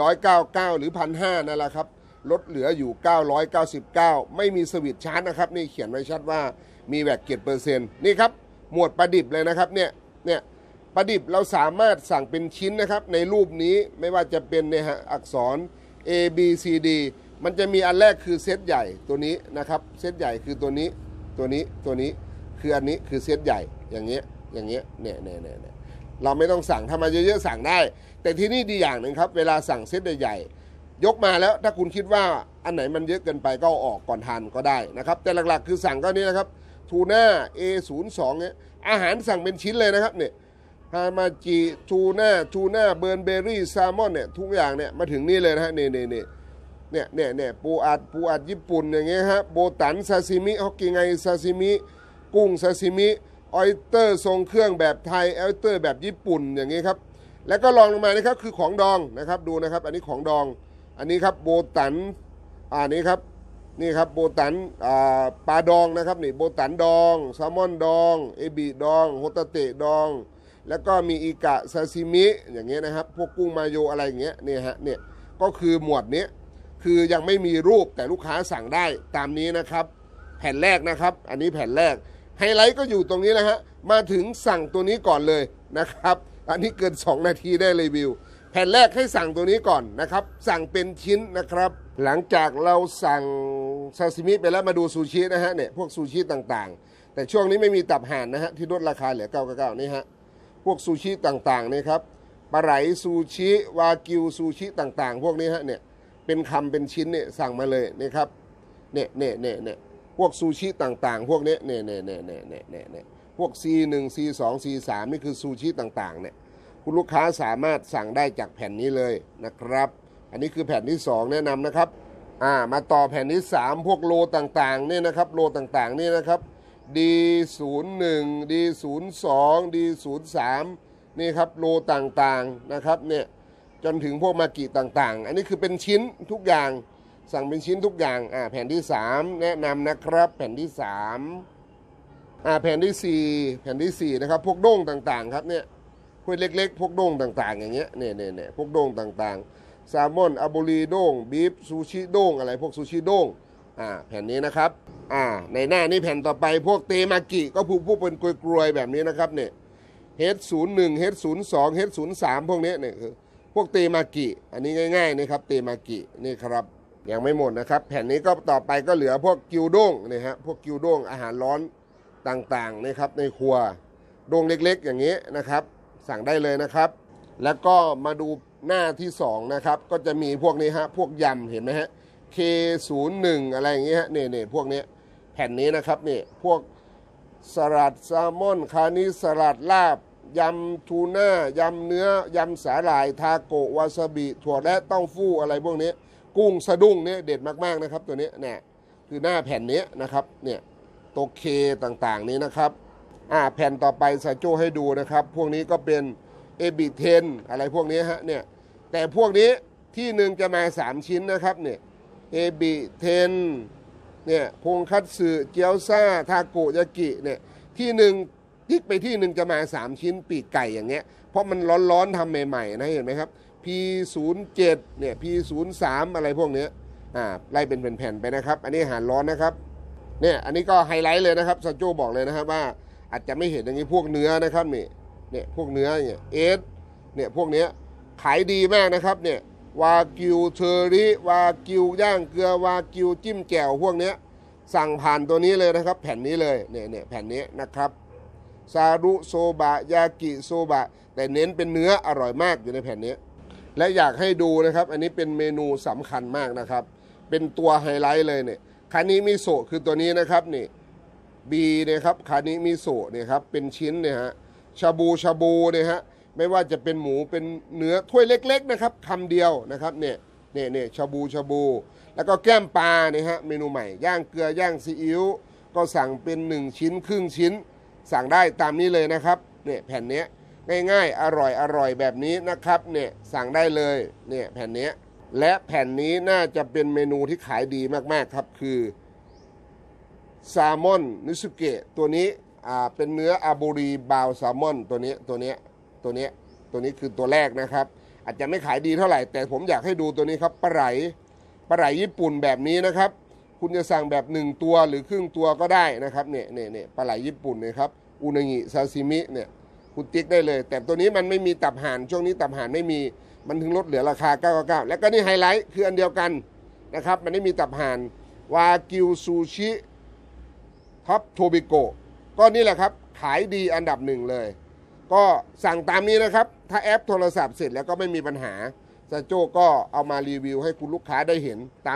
ร้้อยเเกาก้าหรือพันห้านั่นแหละครับลดเหลืออยู่ 999 ไม่มีสวิตชาร์จนะครับนี่เขียนไว้ชัดว่ามีแบตเกียรเปอร์เซ็นต์นี่ครับ หมวดประดิบเลยนะครับเนี่ยเนี่ยประดิบเราสามารถสั่งเป็นชิ้นนะครับในรูปนี้ไม่ว่าจะเป็นเนี่ยฮะอักษร A B C D มันจะมีอันแรกคือเซตใหญ่ตัวนี้นะครับ เซตใหญ่คือตัวนี้ ตัวนี้ตัวนี้คืออันนี้คือเซตใหญ่อย่างเงี้ยอย่างเงี้ยเนี่ยเนี่ยเนี่ยเราไม่ต้องสั่งทำมาเยอะๆสั่งได้ แต่ที่นี่ดีอย่างหนึ่งครับ เวลาสั่งเซตใหญ่ๆ ยกมาแล้วถ้าคุณคิดว่าอันไหนมันเยอะเกินไปก็ออกก่อนทานก็ได้นะครับแต่หลักๆคือสั่งก็นี้นะครับทูน่า A02 เนี่ยอาหารสั่งเป็นชิ้นเลยนะครับเนี่ยฮามาจิทูน่าทูน่าเบิร์นเบอรี่แซลมอนเนี่ยทุกอย่างเนี่ยมาถึงนี่เลยนะฮะเนี่ยเนี่ยเนี่ยเนี่ยเนี่ยเนี่ยปูอัดปูอัดญี่ปุ่นอย่างเงี้ยฮะโบตันซาซิมิฮอกกี้ไงซาซิมิกุ้งซาซิมิออยเตอร์ทรงเครื่องแบบไทยออยเตอร์แบบญี่ปุ่นอย่างนี้ครับแล้วก็ลองลงมานะครับคือของดองนะครับดูนะครับอันนี้ของดอง อันนี้ครับโบตันอ่านี้ครับนี่ครับโบตันอ่าปลาดองนะครับนี่โบตันดองแซลมอนดองเอบีดองโฮตาเตะดองแล้วก็มีอีกะซาซิมิอย่างเงี้ยนะครับ พวกกุ้งมาโยอะไรเงี้ยเนี่ยฮะเนี่ยก็คือหมวดนี้คือยังไม่มีรูปแต่ลูกค้าสั่งได้ตามนี้นะครับแผ่นแรกนะครับ อันนี้แผ่นแรกไฮไลท์ก็อยู่ตรงนี้นะฮะ มาถึงสั่งตัวนี้ก่อนเลยนะครับอันนี้เกิน 2 นาทีได้รีวิว แผ่นแรกให้สั่งตัวนี้ก่อนนะครับสั่งเป็นชิ้นนะครับ หลังจากเราสั่งซาซิมิไปแล้วมาดูซูชินะฮะเนี่ยพวกซูชิต่างๆ แต่ช่วงนี้ไม่มีตับห่านนะฮะที่ลดราคาเหลือ9 9านี่ฮะพวกซูชิต่างๆนี่ครับปลาไหลซูชิ วากิวซูชิต่างๆพวกนี้ฮะเนี่ยเป็นคำเป็นชิ้นเนี่ยสั่งมาเลยนะครับเนี่ยเนี่ยเนี่ยเนี่ยพวกซูชิต่างๆพวกนี้เนี่ยเนี่ยเนี่ยเนี่ยเนี่ยเนี่ยพวก C1 C2 C3 นี่คือซูชิต่างๆเนี่ยคุณลูกค้าสามารถสั่งได้จากแผ่นนี้เลยนะครับอันนี้คือแผ่นที่ 2 แนะนำนะครับอ่ามาต่อแผ่นที่ 3 พวกโลต่างๆเนี่ยนะครับโลต่างๆนี่นะครับ D01 D02 D03 นี่ครับโลต่างๆนะครับเนี่ยจนถึงพวกมากิต่างๆ อันนี้คือเป็นชิ้นทุกอย่างสั่งเป็นชิ้นทุกอย่าง อ่า แผ่นที่ 3 แนะนำนะครับ แผ่นที่3อ่า แผ่นที่ 4 แผ่นที่ 4 นะครับ พวกโด่งต่างๆ ครับเนี่ยพวกเล็กๆ พวกโด่งต่างๆ อย่างเงี้ยเนี่ยเนี่ยเน่พวกโด่งต่างๆ แซลมอนอโบลรีโด่งบีฟซูชิโด่งอะไรพวกซูชิโด่งอ่า แผ่นนี้นะครับ อ่าในหน้านี้แผ่นต่อไปพวกเตมากิก็ผู้ผู้เป็นกลวยๆแบบนี้นะครับเนี่ยเฮดศูนย์หนึ่งเฮดศูนย์สองเฮดศูนย์สามพวกนี้เนี่ยคือพวกเตมากิอันนี้ง่ายๆนะครับเตมากินี่ครับยังไม่หมดนะครับ แผ่นนี้ก็ต่อไปก็เหลือพวกกิวด้งนะฮะพวกกิวด้งอาหารร้อนต่างๆนะครับในครัวด้งเล็กๆ อย่างนี้นะครับสั่งได้เลยนะครับ แล้วก็มาดูหน้าที่2นะครับก็จะมีพวกนี้ฮะพวกยำเห็นไหมฮะ K01 อะไรอย่างเงี้ยฮะเนี่เนี่พวกนี้แผ่นนี้นะครับเนี่ยพวกสลัดแซลมอนคานิสลัดลาบ ยำทูน่ายำเนื้อยำสาหร่ายทาโกะวาซาบิถั่วและเต้าฟู่อะไรพวกนี้กุ้งสะดุ้งเนี่ยเด็ดมากๆนะครับตัวนี้เนี่ยคือหน้าแผ่นนี้นะครับเนี่ยโตเคต่างๆนี้นะครับอ่าแผ่นต่อไปซาโจให้ดูนะครับพวกนี้ก็เป็นเอบิเทนอะไรพวกนี้ฮะเนี่ยแต่พวกนี้ที่หนึ่งจะมา 3 ชิ้นนะครับเนี่ยเอบิเทนเนี่ยพงคัตสึเจียวซาทาโกยากิเนี่ยที่หนึ่งพลิกไปที่หนึ่งจะมา 3 ชิ้นปีกไก่อย่างเงี้ยเพราะมันร้อนๆทำใหม่ๆนะเห็นไหมครับ P07 เนี่ย P03 อะไรพวกนี้อ่าไล่เป็นแผ่นๆไปนะครับอันนี้หารร้อนนะครับ เนี่ยอันนี้ก็ไฮไลท์เลยนะครับซาโจบอกเลยนะครับว่าอาจจะไม่เห็นอย่างนี้พวกเนื้อนะครับนี่ เนี่ยพวกเนื้อเนี่ยเอส เนี่ยพวกเนี้ยขายดีมากนะครับเนี่ยวากิวเชอรี่วากิวย่างเกลือ วากิวจิ้มแจ่วพวกเนี้ยสั่งผ่านตัวนี้เลยนะครับ แผ่นนี้เลยเนี่ยเนี่ยแผ่นนี้นะครับซารุโซบะยากิโซบะแต่เน้นเป็นเนื้ออร่อยมากอยู่ในแผ่นนี้และอยากให้ดูนะครับอันนี้เป็นเมนูสำคัญมากนะครับ เป็นตัวไฮไลท์เลยเนี่ยคานิมิโซะคือตัวนี้นะครับนี่บีนะครับคานิมิโซะเนี่ยครับเป็นชิ้นเนี่ยฮะชาบูชาบูเนี่ยฮะไม่ว่าจะเป็นหมูเป็นเนื้อถ้วยเล็กๆนะครับคำเดียวนะครับเนี่ยเนี่ยเนี่ยชาบูชาบูแล้วก็แก้มปลาเนี่ยฮะเมนูใหม่ ย่างเกลือย่างซีอิ๊วก็สั่งเป็น 1 ชิ้นครึ่งชิ้น สั่งได้ตามนี้เลยนะครับเนี่ยแผ่นเนี้ยง่ายๆ อร่อย อร่อยแบบนี้นะครับ เนี่ยสั่งได้เลย เนี่ยแผ่นนี้ และแผ่นนี้น่าจะเป็นเมนูที่ขายดีมากๆครับ คือแซลมอนนิสุเกะตัวนี้เป็นเนื้ออาบูรีบาวแซลมอนตัวนี้ ตัวนี้ตัวนี้ตัวนี้คือตัวแรกนะครับ อาจจะไม่ขายดีเท่าไหร่ แต่ผมอยากให้ดูตัวนี้ครับปลาไหลปลาไหลญี่ปุ่นแบบนี้นะครับ คุณจะสั่งแบบ 1ตัวหรือครึ่งตัวก็ได้นะครับ เนี่ยเนี่ยเนี่ยปลาไหลญี่ปุ่นนะครับอุนางิซาซิมิเนี่ยคุณติ๊กได้เลย แต่ตัวนี้มันไม่มีตับห่านช่วงนี้ตับห่านไม่มี มันถึงลดเหลือราคา9 9แล้วก็นี่ไฮไลท์คืออันเดียวกันนะครับมันไม่มีตับห่านวากิวซูชิท็อปโทบิโกก็นี่แหละครับ ขายดีอันดับหนึ่งเลย ก็สั่งตามนี้นะครับ ถ้าแอปโทรศัพท์เสร็จแล้วก็ไม่มีปัญหาซาโจก็เอามารีวิวให้คุณลูกค้าได้เห็นตาม